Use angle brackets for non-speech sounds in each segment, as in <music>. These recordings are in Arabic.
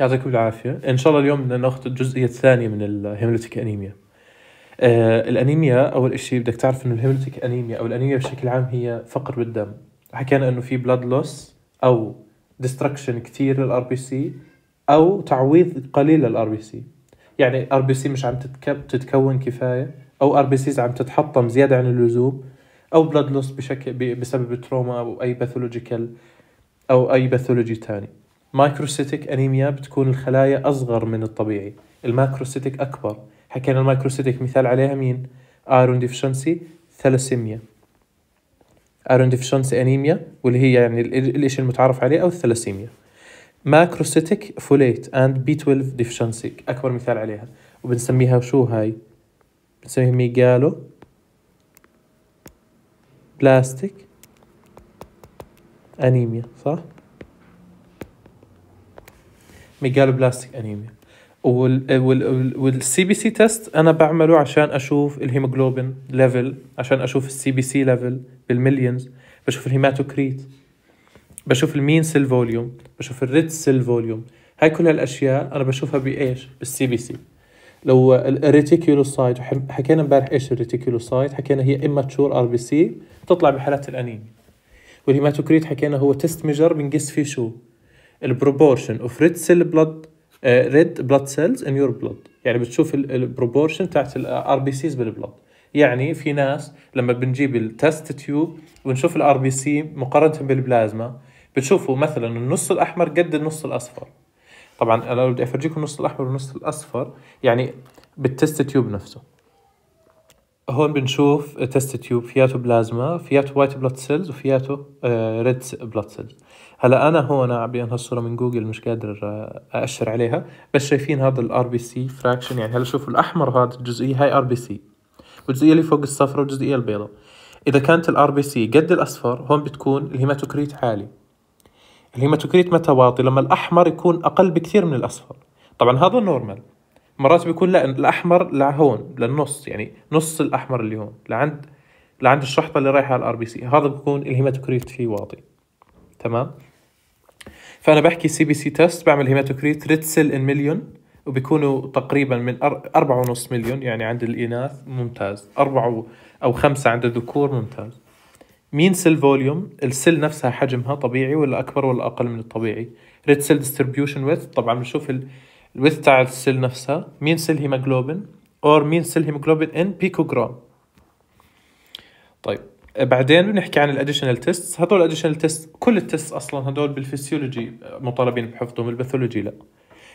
يعطيكم العافيه ان شاء الله اليوم بدنا ناخذ الجزئيه الثانيه من الهيموليتيك انيميا آه الانيميا اول شيء بدك تعرف انه الهيموليتيك انيميا او الانيميا بشكل عام هي فقر بالدم حكينا انه في بلاد لوس او ديستركشن كثير للار بي سي او تعويض قليل للار بي سي يعني ار بي سي مش عم تتكب تتكون كفايه او ار بي سيز عم تتحطم زياده عن اللزوم او بلاد لوس بشكل بسبب تروما او اي باثولوجيكال او اي باثولوجي ثاني مايكروسيتيك انيميا بتكون الخلايا اصغر من الطبيعي الماكروسيتيك اكبر حكينا المايكروسيتيك مثال عليها مين ايرون ديفشنسي ثلاسيميا ايرون ديفشنسي انيميا واللي هي يعني الشيء المتعارف عليه او الثلاسيميا ماكروسيتيك فوليت اند بي 12 ديفشنسي اكبر مثال عليها وبنسميها شو هاي بنسميها ميجالو بلاستيك انيميا صح ميجالوبلاستيك انيميا وال وال والسي بي سي تيست انا بعمله عشان اشوف الهيموجلوبين ليفل عشان اشوف السي بي سي ليفل بالمليونز بشوف الهيماتوكريت بشوف المين سيل فوليوم بشوف الريد سيل فوليوم هاي كل هالاشياء انا بشوفها بايش بالسي بي سي لو الريتيكولوسايت حكينا امبارح ايش الريتيكولوسايت حكينا هي اماتشور ار بي سي بتطلع بحالات الانيميا والهيماتوكريت حكينا هو تيست ميجر بنقيس فيه شو البروبورشن اوف ريد سيل بلاد ريد بلاد سيلز ان يور بلاد يعني بتشوف البروبورشن تاعت الار بي سيز بالبلاد يعني في ناس لما بنجيب التست تيوب ونشوف الار بي سي مقارنه بالبلازما بتشوفوا مثلا النص الاحمر قد النص الاصفر طبعا انا بدي افرجيكم النص الاحمر والنص الاصفر يعني بالتست تيوب نفسه هون بنشوف تست تيوب فياته بلازما فياته وايت بلاد سيلز وفياته ريد بلاد سيلز هلا انا هون عبيان هالصوره من جوجل مش قادر آه، ااشر عليها بس شايفين هذا الار بي سي فراكشن يعني هلا شوفوا الاحمر هذا الجزئيه هاي ار بي سي والجزئيه اللي فوق الصفراء والجزئيه البيضاء اذا كانت الار بي سي قد الاصفر هون بتكون الهيماتوكريت عالي الهيماتوكريت متى واطي لما الاحمر يكون اقل بكثير من الاصفر طبعا هذا نورمال مرات بيكون لا الاحمر لهون للنص يعني نص الاحمر اللي هون لعند لعند الشحطه اللي رايحه على الار بي سي هذا بيكون الهيماتوكريت فيه واطي تمام فانا بحكي سي بي سي تيست بعمل هيماتوكريت ريد سيل ان مليون وبيكونوا تقريبا من أربعة ونص مليون يعني عند الإناث ممتاز أربعة أو خمسة عند الذكور ممتاز مين سيل فوليوم السيل نفسها حجمها طبيعي ولا أكبر ولا أقل من الطبيعي ريد سيل ديستريبيوشن ويث طبعا بنشوف الويث تاع السيل نفسها مين سيل هيموجلوبين اور مين سيل هيموجلوبين ان بيكوغرام طيب بعدين بنحكي عن الاديشنال تيست هدول الاديشنال تيست كل التيست اصلا هدول بالفسيولوجي مطالبين بحفظهم الباثولوجي لا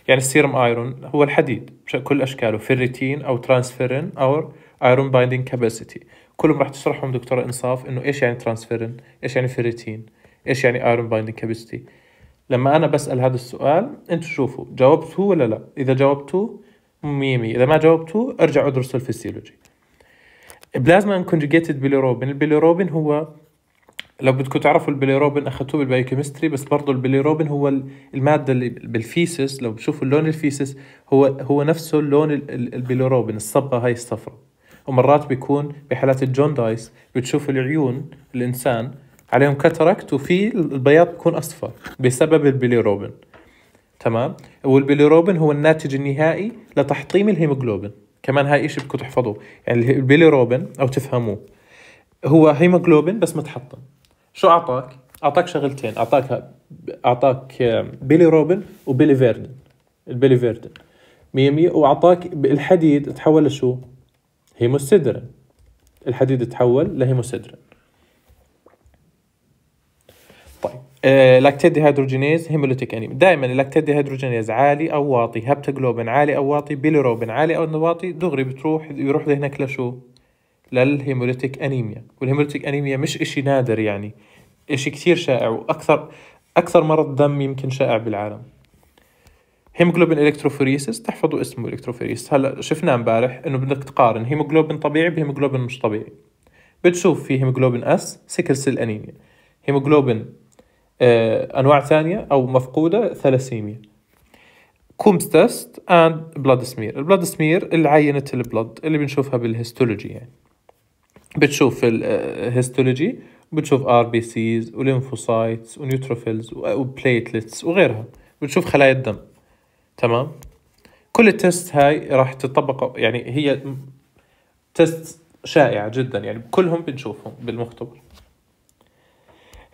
يعني السيرم ايرون هو الحديد بكل اشكاله فيريتين او ترانسفيرين او ايرون بايندينج كاباسيتي كلهم راح تشرحهم دكتوره انصاف انه ايش يعني ترانسفيرين ايش يعني فيريتين ايش يعني ايرون بايندينج كاباسيتي لما انا بسال هذا السؤال انتم شوفوا جاوبتوه ولا لا اذا جاوبتوه ميمي اذا ما جاوبتوه ارجعوا ادرسوا الفسيولوجي بلازما انكونجيجيتد بيليروبين البيليروبين هو لو بدكم تعرفوا البيليروبين اخذتوه بالبايوكيمستري بس برضه البيليروبين هو الماده اللي بالفيسس لو بتشوفوا لون الفيسس هو هو نفسه لون البيليروبين الصبغه هاي الصفراء ومرات بيكون بحالات الجون دايس بتشوفوا العيون الانسان عليهم كاتركت وفي البياض بيكون اصفر بسبب البيليروبين تمام والبيليروبين هو الناتج النهائي لتحطيم الهيموجلوبين كمان هاي إشي بدكم تحفظوه يعني البيلي روبن أو تفهموه هو هيموجلوبين بس متحطم شو أعطاك؟ أعطاك شغلتين أعطاك أعطاك بيلي وبيلي وبيليفيردين البيليفيردين فيردن مية وأعطاك الحديد تحول لشو؟ هيموسيدرين الحديد تحول لهيموسيدرين آه، لاكتيد ديهيدروجينيز هيموليتيك انيميا دائما اللاكتيد ديهيدروجينيز عالي او واطي هبتاجلوبين عالي او واطي بيليروبين عالي او واطي دغري بتروح يروح لهناك لشو للهيموليتيك انيميا والهيموليتيك انيميا مش اشي نادر يعني اشي كثير شائع واكثر اكثر مرض دم يمكن شائع بالعالم هيموجلوبين الكتروفوريسيس تحفظوا اسمه الكتروفوريسيس هلا شفناه امبارح انه بدك تقارن هيموجلوبين طبيعي بهيموجلوبين مش طبيعي بتشوف في هيموجلوبين اس سيكل سيل انيميا هيموجلوبين آه، انواع ثانيه او مفقوده ثلاسيميا كومز تيست اند بلاد سمير البلاد سمير اللي عينه البلاد اللي بنشوفها بالهيستولوجي يعني بتشوف الهيستولوجي آه، بتشوف ار بي سيز وليمفوسايتس ونيوتروفيلز وبليتلتس وغيرها بتشوف خلايا الدم تمام كل التست هاي راح تطبق يعني هي تست شائعه جدا يعني كلهم بنشوفهم بالمختبر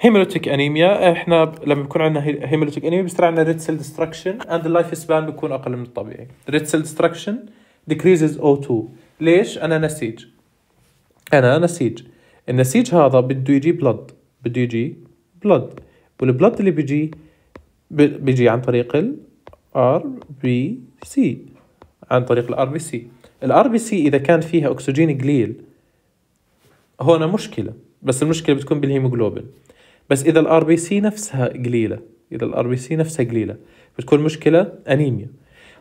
هيموليتيك انيميا احنا لما بيكون عندنا هيموليتيك انيميا بيصير عندنا ريد سيل ديستركشن اند اللايف سبان بيكون اقل من الطبيعي ريد سيل ديستركشن ديكريزز او 2 ليش انا نسيج انا نسيج النسيج هذا بده يجي بلد بده يجي بلد والبلد اللي بيجي بيجي عن طريق ال ار بي سي عن طريق ال سي ال سي اذا كان فيها اكسجين قليل هون مشكله بس المشكله بتكون بالهيموجلوبين بس اذا الار بي سي نفسها قليله اذا الار بي سي نفسها قليله بتكون مشكله انيميا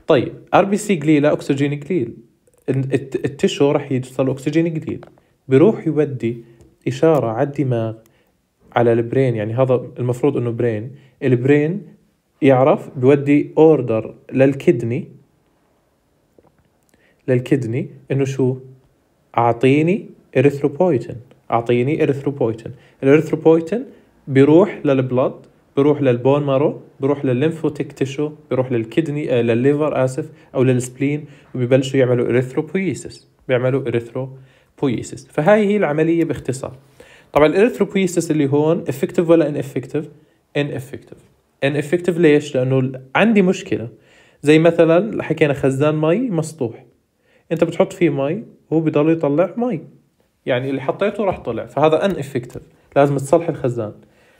طيب ار بي سي قليله اكسجين قليل التشو راح يوصل اكسجين قليل بيروح يودي اشاره على الدماغ على البرين يعني هذا المفروض انه برين البرين يعرف بيودي اوردر للكدني للكدني انه شو اعطيني اريثروبويتين اعطيني اريثروبويتين الاريثروبويتين بيروح للبلد بيروح للبون مارو بيروح للليمفوتيك تيشو بيروح للكدني آه للليفر اسف او للسبلين وبيبلشوا يعملوا اريثروبويسس بيعملوا اريثروبويسس فهاي هي العمليه باختصار طبعا الاريثروبويسس اللي هون افكتيف ولا ان افكتيف ان افكتيف ان افكتيف ليش لانه عندي مشكله زي مثلا حكينا خزان مي مسطوح انت بتحط فيه مي هو بضل يطلع مي يعني اللي حطيته راح طلع فهذا ان افكتيف لازم تصلح الخزان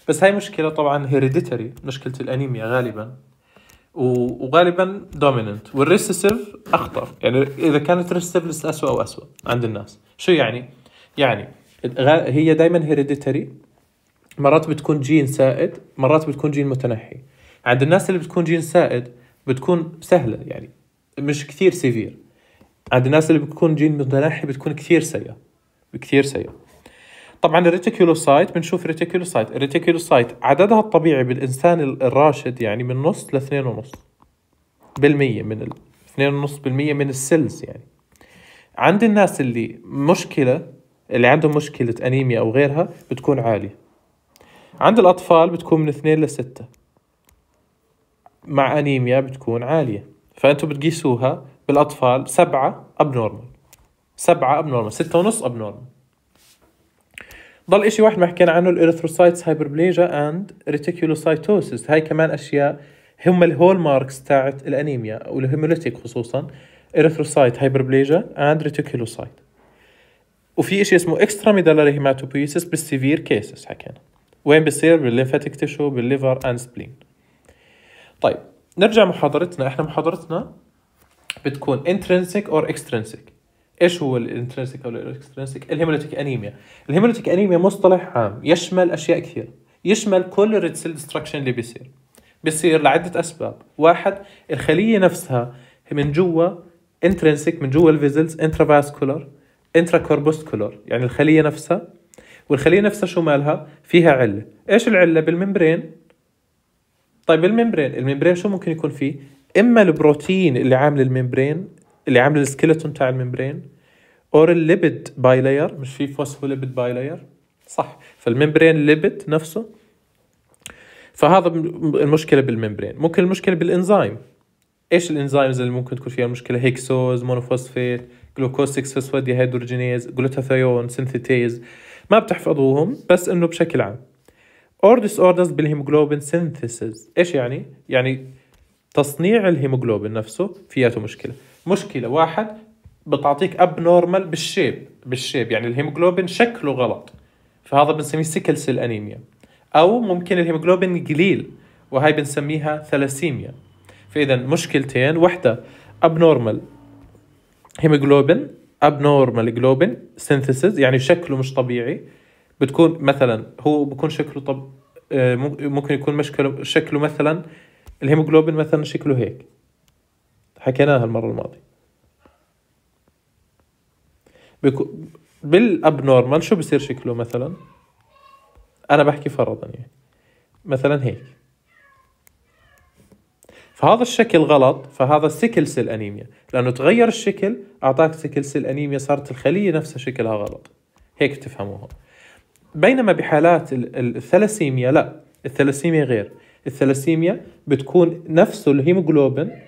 بس هاي مشكله طبعا هيريديتري مشكله الانيميا غالبا وغالبا دوميننت والريسيسيف اخطر يعني اذا كانت ريسيسيف لسه اسوء او اسوء عند الناس شو يعني يعني هي دائما هيريديتري مرات بتكون جين سائد مرات بتكون جين متنحي عند الناس اللي بتكون جين سائد بتكون سهله يعني مش كثير سيفير عند الناس اللي بتكون جين متنحي بتكون كثير سيئه كثير سيئه طبعا الريتيكولوسايت بنشوف ريتيكولوسايت الريتيكولوسايت عددها الطبيعي بالانسان الراشد يعني من نص ل ونص بالمية من ال... 2.5% من السيلز يعني عند الناس اللي مشكله اللي عندهم مشكله انيميا او غيرها بتكون عاليه عند الاطفال بتكون من 2 ل 6 مع انيميا بتكون عاليه فانتم بتقيسوها بالاطفال 7 ابنورمال 7 ابنورمال ستة ونص ابنورمال ضل إشي واحد ما حكينا عنه الإريثروسايتس هايبربليجا أند ريتيكولوسايتوسيس هاي كمان أشياء هم الهول ماركس تاعت الأنيميا والهيموليتيك خصوصا إريثروسايت هايبربليجا أند ريتيكولوسايت وفي إشي اسمه اكسترا ميدالاري هيماتوبويسس بالسيفير كيسز حكينا وين بصير بالليمفاتيك تيشو بالليفر أند سبلين طيب نرجع محاضرتنا احنا محاضرتنا بتكون intrinsic or extrinsic ايش هو الانترنسيك او الاكسترنسيك الهيموليتيك انيميا الهيموليتيك انيميا مصطلح عام يشمل اشياء كثير يشمل كل الريد سيل ديستركشن اللي بيصير بيصير لعده اسباب واحد الخليه نفسها من جوا انترنسيك من جوا الفيزلز انترا كوربوسكولر، يعني الخليه نفسها والخليه نفسها شو مالها فيها عله ايش العله بالممبرين طيب الممبرين الممبرين شو ممكن يكون فيه اما البروتين اللي عامل الممبرين اللي عامل السكيلتون تاع الممبرين اور الليبيد باي لاير مش في فوسفوليبيد باي لاير صح فالممبرين ليبد نفسه فهذا المشكله بالممبرين ممكن المشكله بالانزيم ايش الانزيمز اللي ممكن تكون فيها المشكله هيكسوز مونوفوسفيت جلوكوز 6 فوسفات هيدروجينيز جلوتاثيون سينثيتيز ما بتحفظوهم بس انه بشكل عام اور اوردرز بالهيموجلوبين سينثيسز ايش يعني يعني تصنيع الهيموجلوبين نفسه فياته مشكله مشكله واحد بتعطيك اب نورمال بالشيب بالشيب يعني الهيموجلوبين شكله غلط فهذا بنسميه سيكل سيل انيميا او ممكن الهيموجلوبين قليل وهي بنسميها ثلاسيميا فاذا مشكلتين واحده اب نورمال هيموجلوبين اب نورمال جلوبين سينثيسز يعني شكله مش طبيعي بتكون مثلا هو بكون شكله طب آه، ممكن يكون مشكله شكله مثلا الهيموجلوبين مثلا شكله هيك حكيناها المرة الماضية بكو... بالابنورمال شو بصير شكله مثلا انا بحكي فرضا يعني مثلا هيك فهذا الشكل غلط فهذا سيكل سيل انيميا لانه تغير الشكل اعطاك سيكل سيل انيميا صارت الخليه نفسها شكلها غلط هيك تفهموها بينما بحالات الثلاسيميا لا الثلاسيميا غير الثلاسيميا بتكون نفسه الهيموجلوبين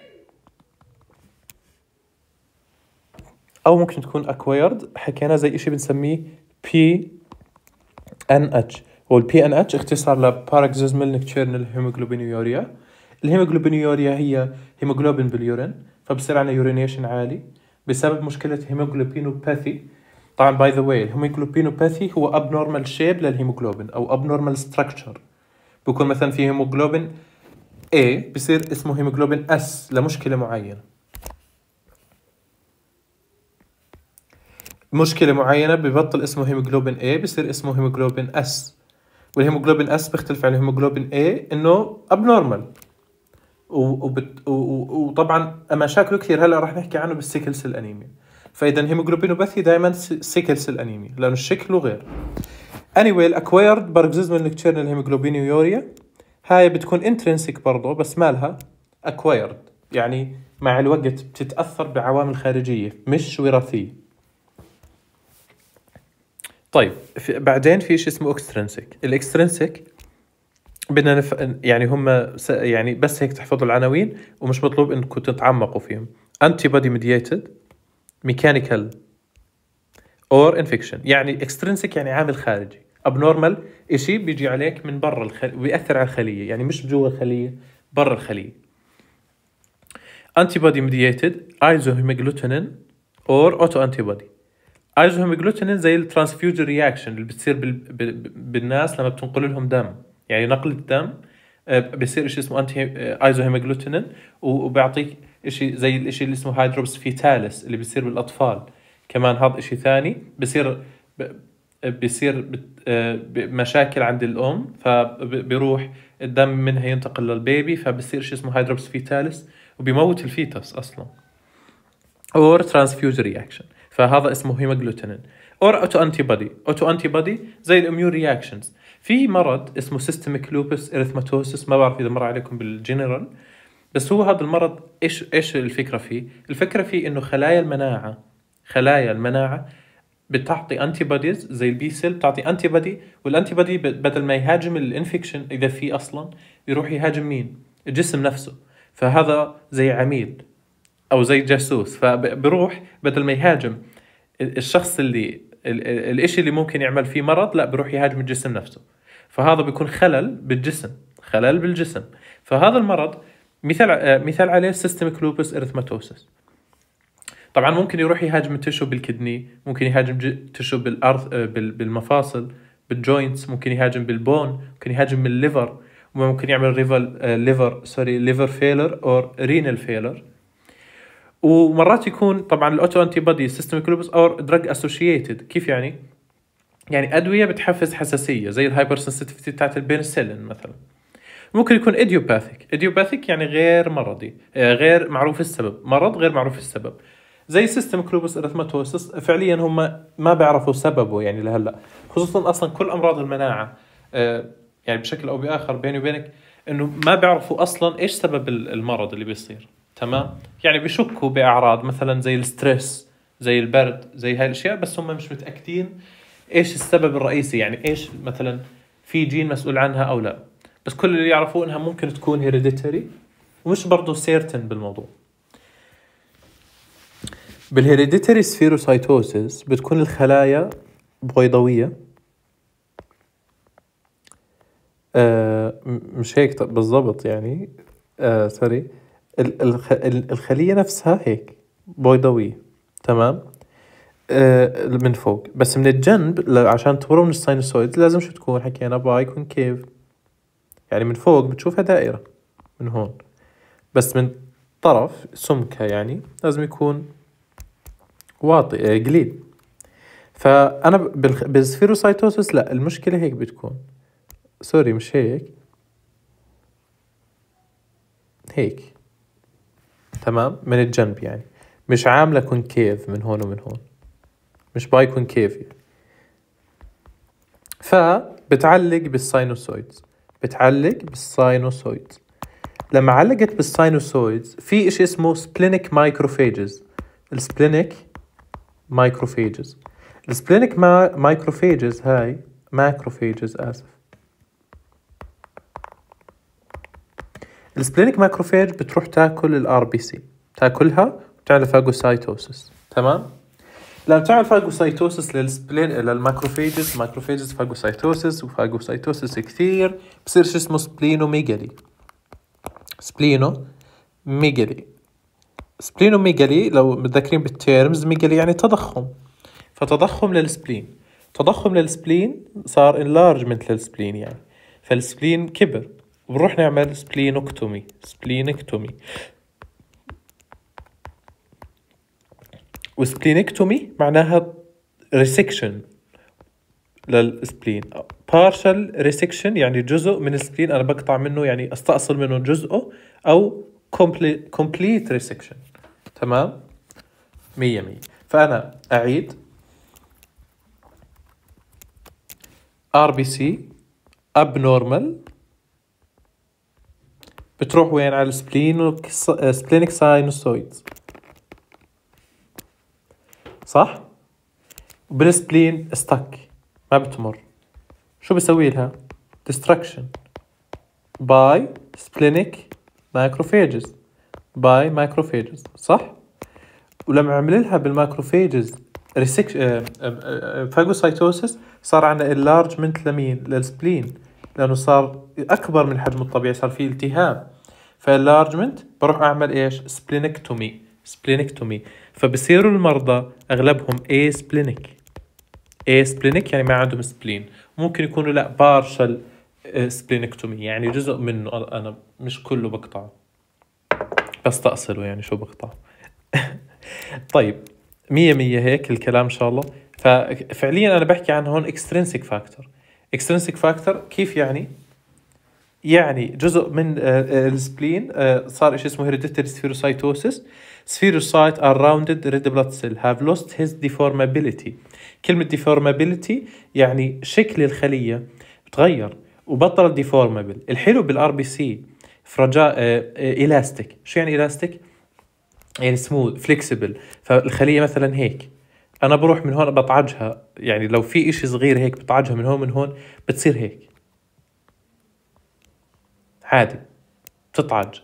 او ممكن تكون اكوايرد حكينا زي شيء بنسميه بي ان اتش والبي ان اتش اختصار لباراكزيزمال نكتيرنال هيموجلوبينيوريا الهيموجلوبينيوريا هي هيموجلوبين باليورين فبصير عندنا يورينيشن عالي بسبب مشكله هيموجلوبينوباثي طبعا باي ذا واي الهيموجلوبينوباثي هو اب نورمال شيب للهيموجلوبين او اب نورمال ستراكشر بكون مثلا في هيموجلوبين A بصير اسمه هيموجلوبين S لمشكله معينه مشكله معينه ببطل اسمه هيموجلوبين A بصير اسمه هيموجلوبين S والهيموجلوبين S بيختلف عن الهيموجلوبين A انه ابنورمال وبت... وطبعا مشاكله كثير هلا رح نحكي عنه بالسيكلس الانيميا انيميا فاذا هيموجلوبينوباثي دائما سيكلس الانيميا انيميا لانه شكله غير اني واي الاكوايرد باركزيزمال نكتشرنال هيموجلوبينيوريا هاي بتكون انترنسيك برضه بس مالها اكوايرد يعني مع الوقت بتتاثر بعوامل خارجيه مش وراثيه طيب في بعدين في شيء اسمه اكسترنسك الاكسترنسك بدنا نف... يعني هم س... يعني بس هيك تحفظوا العناوين ومش مطلوب انكم تتعمقوا فيهم انتي بودي ميديتد ميكانيكال اور انفكشن يعني اكسترنسك يعني عامل خارجي ابنورمال شيء بيجي عليك من برا الخليه بياثر على الخليه يعني مش جوا الخليه برا الخليه انتي هيموجلوتينين اور اوتو انتي بودي جلوتينين زي الترانسفيوجن رياكشن اللي بتصير بال... بالناس لما بتنقل لهم دم يعني نقل الدم آه، بصير شيء اسمه انتي آه، جلوتينين وبيعطيك شيء زي الشيء اللي اسمه هيدروبس فيتالس اللي بيصير بالاطفال كمان هذا شيء ثاني بصير بصير آه، مشاكل عند الام فبيروح الدم منها ينتقل للبيبي فبصير شيء اسمه هيدروبس فيتالس وبيموت الفيتس اصلا اور ترانسفيوج رياكشن فهذا اسمه هيموجلوتينين اور اوتو انتي بودي اوتو انتي بودي زي الاميون رياكشنز في مرض اسمه سيستميك لوبس اريثماتوسس ما بعرف اذا مر عليكم بالجنرال بس هو هذا المرض ايش ايش الفكره فيه الفكره فيه انه خلايا المناعه خلايا المناعه بتعطي انتي بوديز زي البي سيل بتعطي انتي بودي والانتي بودي بدل ما يهاجم الانفكشن اذا في اصلا يروح يهاجم مين الجسم نفسه فهذا زي عميل او زي جاسوس فبروح بدل ما يهاجم الشخص اللي الشيء اللي ممكن يعمل فيه مرض لا بروح يهاجم الجسم نفسه فهذا بيكون خلل بالجسم خلل بالجسم فهذا المرض مثال مثال عليه سيستميك لوبس ارثماتوسس طبعا ممكن يروح يهاجم التشو بالكدني ممكن يهاجم تشو بالارض بالمفاصل بالجوينتس ممكن يهاجم بالبون ممكن يهاجم بالليفر ممكن يعمل ليفر سوري ليفر فيلر اور رينال فيلر ومرات يكون طبعا الاوتو انتي بادي سيستميك لوبس اور دراج اسوشيتد كيف يعني؟ يعني ادويه بتحفز حساسيه زي الهايبر سنسيتيفيتي بتاعت البنسلين مثلا ممكن يكون ايديوباثيك ايديوباثيك يعني غير مرضي آه، غير معروف السبب مرض غير معروف السبب زي سيستم كلوبس اريثماتوسس فعليا هم ما بيعرفوا سببه يعني لهلا خصوصا اصلا كل امراض المناعه آه، يعني بشكل او باخر بيني وبينك انه ما بيعرفوا اصلا ايش سبب المرض اللي بيصير تمام يعني بشكوا باعراض مثلا زي الستريس زي البرد زي هاي الاشياء بس هم مش متاكدين ايش السبب الرئيسي يعني ايش مثلا في جين مسؤول عنها او لا بس كل اللي يعرفوا انها ممكن تكون هيريديتري ومش برضه سيرتن بالموضوع بالهيريديتري سفيروسايتوسيس بتكون الخلايا بويضوية آه مش هيك بالضبط يعني آه سوري الخليه نفسها هيك بيضاويه تمام آه من فوق بس من الجنب عشان تمر من الساينوسويد لازم شو تكون حكينا باي كونكيف يعني من فوق بتشوفها دائره من هون بس من طرف سمكها يعني لازم يكون واطي قليل آه، فانا بالسفيروسايتوسس لا المشكله هيك بتكون سوري مش هيك هيك تمام من الجنب يعني مش عاملة كونكيف من هون ومن هون مش باي كونكيف يعني فبتعلق بالساينوسويدز بتعلق بالساينوسويدز لما علقت بالساينوسويدز في إشي اسمه سبلينك مايكروفيجز السبلينك مايكروفيجز السبلينك مايكروفيجز هاي ماكروفيجز آسف السبلينك ماكروفيج بتروح تاكل الار بي سي تاكلها وتعمل فاجوسايتوسس تمام لما تعمل فاجوسايتوسس للسبلين للماكروفيجز ماكروفيجز فاجوسايتوسس وفاجوسايتوسس كثير بصير شو اسمه سبلينو ميجالي سبلينو ميجالي سبلينو ميجالي لو متذكرين بالتيرمز ميجالي يعني تضخم فتضخم للسبلين تضخم للسبلين صار انلارجمنت للسبلين يعني فالسبلين كبر وبنروح نعمل سبلينكتومي سبلينكتومي وسبلينكتومي معناها ريسكشن للسبلين partial resection يعني جزء من السبلين انا بقطع منه يعني استأصل منه جزءه او complete, complete resection تمام مية مية فأنا أعيد RBC abnormal بتروح وين على السبلينك آه، سبلينك ساينوسويد صح بالسبلين استك ما بتمر شو بسوي لها destruction by splenic macrophages by macrophages صح ولما عمل لها ريسكشن آه، آه، فاجوسايتوسيس صار عندنا انلارجمنت لمين للسبلين لانه صار اكبر من حجم الطبيعي صار في التهاب فاللارجمنت بروح اعمل ايش سبلينكتومي سبلينكتومي فبصيروا المرضى اغلبهم اي سبلينك اي سبلينك يعني ما عندهم سبلين ممكن يكونوا لا بارشل آه، سبلينكتومي يعني جزء منه انا مش كله بقطعه بستأصله يعني شو بقطعه <laughs> طيب مية مية هيك الكلام ان شاء الله ففعليا انا بحكي عن هون اكسترنسك فاكتور اكسترنسك فاكتور كيف يعني؟ يعني جزء من آه، آه، السبلين آه، صار شيء اسمه هيريديتري سفيروسايتوسيس سفيروسايت ار راوندد ريد بلاد سيل هاف لوست هيز ديفورمابيلتي كلمه ديفورمابيلتي يعني شكل الخليه تغير وبطل ديفورمابل الحلو بالار بي سي فرجاء الاستيك شو يعني الاستيك يعني سموث فليكسبل فالخليه مثلا هيك انا بروح من هون بطعجها يعني لو في اشي صغير هيك بطعجها من هون من هون بتصير هيك عادي بتطعج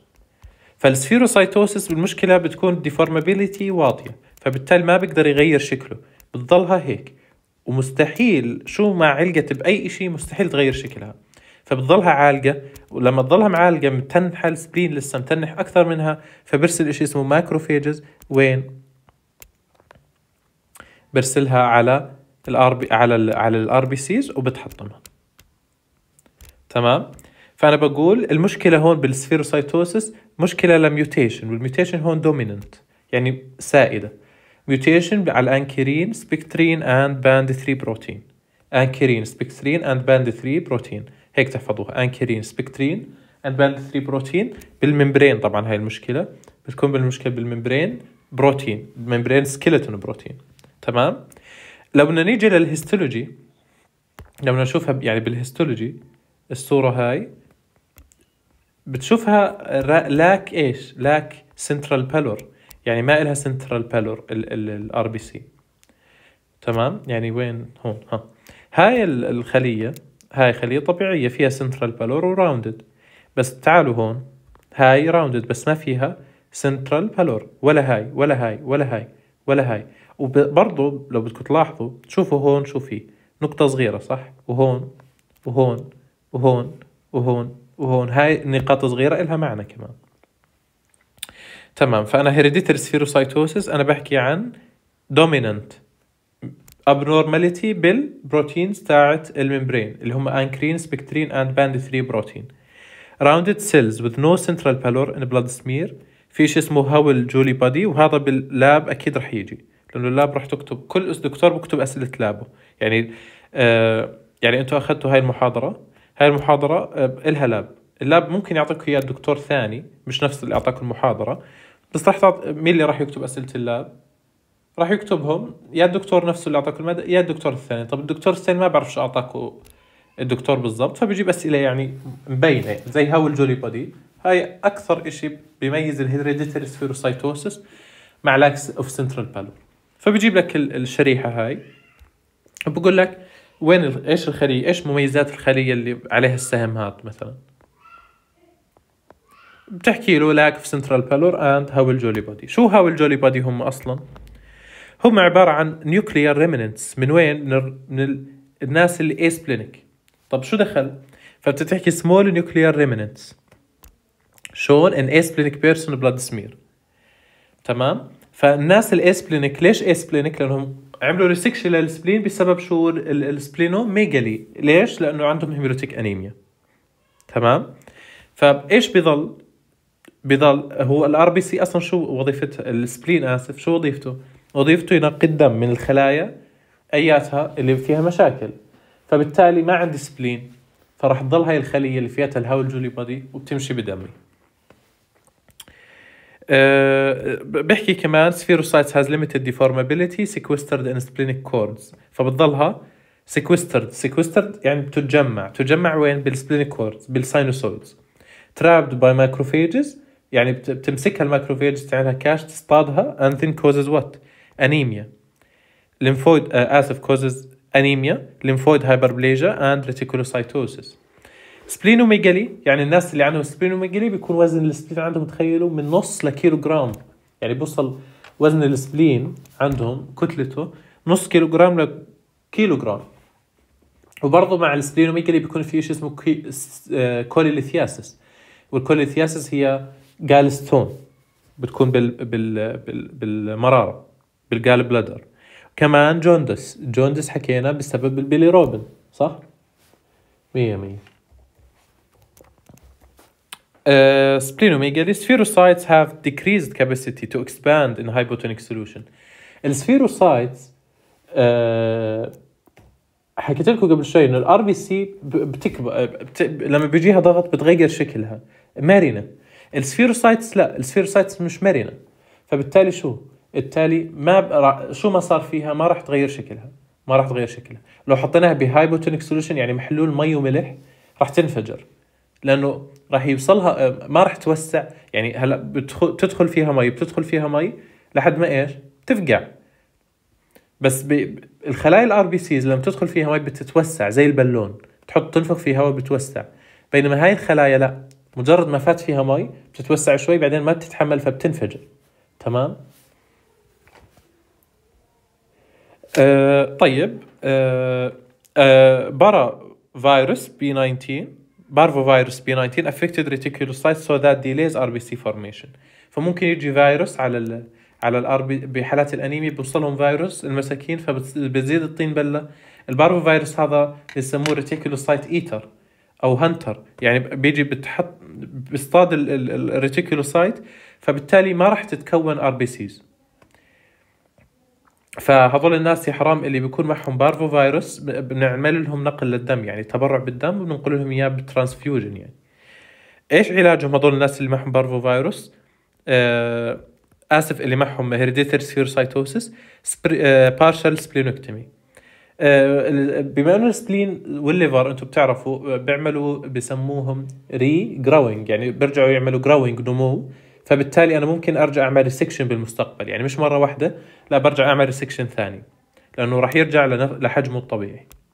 فالسفيروسايتوسس بالمشكلة بتكون ديفورمابيليتي واطية فبالتالي ما بقدر يغير شكله بتضلها هيك ومستحيل شو ما علقت بأي إشي مستحيل تغير شكلها فبتضلها عالقة ولما تضلها معالقة متنحة سبلين لسه متنح أكثر منها فبرسل إشي اسمه ماكروفيجز وين برسلها على الار بي على ال على الار بي سيز وبتحطمها تمام فانا بقول المشكله هون بالسفيروسايتوسس مشكله لميوتيشن والميوتيشن هون دوميننت يعني سائده ميوتيشن على الانكرين سبكترين اند باند 3 بروتين انكرين سبكترين اند باند 3 بروتين هيك تحفظوها انكرين سبكترين اند باند 3 بروتين بالممبرين طبعا هاي المشكله بتكون بالمشكله بالممبرين بروتين الممبرين سكيلتون بروتين تمام لو بدنا نيجي للهيستولوجي لو بدنا نشوفها يعني بالهيستولوجي الصوره هاي بتشوفها لاك ايش لاك سنترال بالور يعني ما إلها سنترال بالور الار بي سي تمام يعني وين هون ها هاي الخليه هاي خليه طبيعيه فيها سنترال بالور وراوندد بس تعالوا هون هاي راوندد بس ما فيها سنترال بالور ولا هاي ولا هاي ولا هاي ولا هاي وبرضه لو بدكم تلاحظوا تشوفوا هون شو في نقطة صغيرة صح وهون وهون وهون وهون وهون هاي نقاط صغيرة إلها معنى كمان تمام فأنا هيريديتر سفيروسايتوسيس أنا بحكي عن دوميننت abnormality بالبروتينز تاعت الممبرين اللي هم انكرين سبكترين اند باند 3 بروتين rounded cells with no central pallor in blood smear في شيء اسمه هاول جولي بادي وهذا باللاب اكيد رح يجي لانه اللاب رح تكتب كل دكتور بكتب اسئله لابه يعني آه يعني انتم اخذتوا هاي المحاضره هاي المحاضره آه الها لاب اللاب ممكن يعطيك اياه دكتور ثاني مش نفس اللي اعطاك المحاضره بس رح تعط... مين اللي راح يكتب اسئله اللاب راح يكتبهم يا الدكتور نفسه اللي اعطاك الماده يا الدكتور الثاني طب الدكتور الثاني ما بعرف شو اعطاك الدكتور بالضبط فبيجيب اسئله يعني مبينه زي هاو الجولي بودي هاي اكثر شيء بيميز الهيدريديتري سفيروسايتوسس مع لاكس اوف سنترال بالور فبجيب لك الشريحه هاي بقول لك وين ايش الخليه ايش مميزات الخليه اللي عليها السهم هذا مثلا بتحكي له لاك في سنترال بالور اند هاو الجولي بودي شو هاو الجولي بودي هم اصلا هم عباره عن نيوكليير ريمننتس من وين من, ال... من ال... الناس اللي اسبلينك طب شو دخل فبتتحكي سمول نيوكليير ريمننتس شون ان اسبلينك بيرسون بلاد سمير تمام فالناس الاسبلينك ليش اسبلينك لانهم عملوا ريسكشن للسبلين بسبب شو السبلينو ميجالي ليش لانه عندهم هيميروتيك انيميا تمام فايش بضل بضل هو الار بي سي اصلا شو وظيفته السبلين اسف شو وظيفته وظيفته ينقي الدم من الخلايا اياتها اللي فيها مشاكل فبالتالي ما عندي سبلين فراح تضل هاي الخليه اللي فيها الهول جولي بادي وبتمشي بدمي أه بحكي كمان سفيروسايتس هاز ليميتد ديفورمابيلتي سيكوسترد ان سبلينيك كوردز فبتضلها سيكوسترد سيكوسترد يعني بتتجمع تجمع وين بالسبلينيك كوردز بالساينوسويدز ترابد باي مايكروفيجز يعني بتمسكها المايكروفيجز تعملها كاش تصطادها اند then كوزز وات انيميا lymphoid آه، اسف كوزز انيميا lymphoid hyperplasia اند ريتيكولوسايتوسيس سبلينوميجالي يعني الناس اللي عندهم سبلينوميجالي بيكون وزن السبلين عندهم تخيلوا من نص لكيلو جرام يعني بيوصل وزن السبلين عندهم كتلته نص كيلو جرام لكيلو جرام وبرضه مع السبلينوميجالي بيكون في شيء اسمه آه، كوليليثياسيس والكوليليثياسيس هي جالستون بتكون بال بال بال بالمراره بالجال بلادر كمان جوندس جوندس حكينا بسبب البيلي روبن صح؟ مية مية Uh, splenomegaly, spherocytes have decreased capacity to expand in hypotonic solution. السفيروسايتس uh, حكيت لكم قبل شوي انه الار بي سي بتكبر آه، لما بيجيها ضغط بتغير شكلها مرنه السفيروسايتس لا السفيروسايتس مش مرنه فبالتالي شو؟ بالتالي ما شو ما صار فيها ما راح تغير شكلها ما راح تغير شكلها لو حطيناها بهايبوتونيك سولوشن يعني محلول مي وملح راح تنفجر لانه راح يوصلها آه، ما راح توسع يعني هلا بتدخل فيها مي بتدخل فيها مي لحد ما ايش؟ تفقع بس الخلايا الار بي سيز لما تدخل فيها مي بتتوسع زي البالون تحط تنفخ فيها هواء بتوسع بينما هاي الخلايا لا مجرد ما فات فيها مي بتتوسع شوي بعدين ما بتتحمل فبتنفجر تمام أه طيب أه أه برا فيروس بي 19 بارفو فيروس بي 19 افكتد ريتيكولوسايت سو ذات ديليز ار بي سي فورميشن فممكن يجي فيروس على ال على الار بحالات الانيميا بيوصلهم فيروس المساكين فبتزيد الطين بله البارفو فيروس هذا بيسموه ريتيكولوسايت ايتر او هنتر يعني بيجي بتحط بيصطاد الريتيكولوسايت فبالتالي ما راح تتكون ار بي سيز فهذول الناس يا حرام اللي بيكون معهم بارفو فيروس بنعمل لهم نقل للدم يعني تبرع بالدم وبننقل لهم اياه بالترانسفيوجن يعني ايش علاجهم هذول الناس اللي معهم بارفو فيروس آه اسف اللي معهم هيريديتر سيروسايتوسس بارشال سبلينوكتومي بما انه السبلين والليفر انتم بتعرفوا آه، بيعملوا بسموهم ري جروينج يعني بيرجعوا يعملوا جروينج نمو فبالتالي انا ممكن ارجع اعمل ريسكشن بالمستقبل يعني مش مره واحده لا برجع اعمل ريسكشن ثاني لانه راح يرجع لحجمه الطبيعي